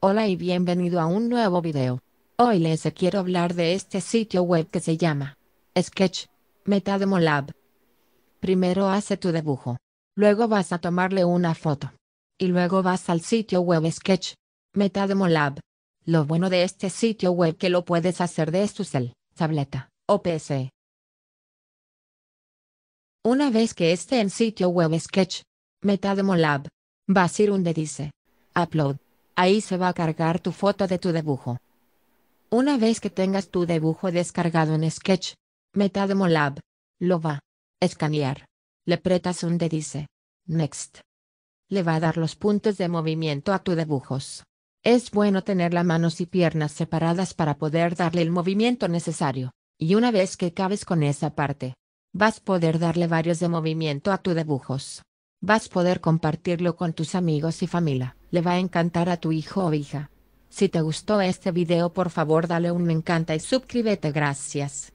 Hola y bienvenido a un nuevo video. Hoy les quiero hablar de este sitio web que se llama Sketch Metademolab. Primero hace tu dibujo. Luego vas a tomarle una foto. Y luego vas al sitio web Sketch Metademolab. Lo bueno de este sitio web que lo puedes hacer de tu cel, tableta o PC. Una vez que esté en sitio web Sketch Metademolab, vas a ir donde dice Upload. Ahí se va a cargar tu foto de tu dibujo. Una vez que tengas tu dibujo descargado en Sketch, Metademo Lab, lo va a escanear. Le pretas donde dice Next. Le va a dar los puntos de movimiento a tu dibujos. Es bueno tener las manos y piernas separadas para poder darle el movimiento necesario, y una vez que cabes con esa parte, vas a poder darle varios de movimiento a tus dibujos. Vas a poder compartirlo con tus amigos y familia le va a encantar a tu hijo o hija. Si te gustó este video por favor dale un me encanta y suscríbete gracias.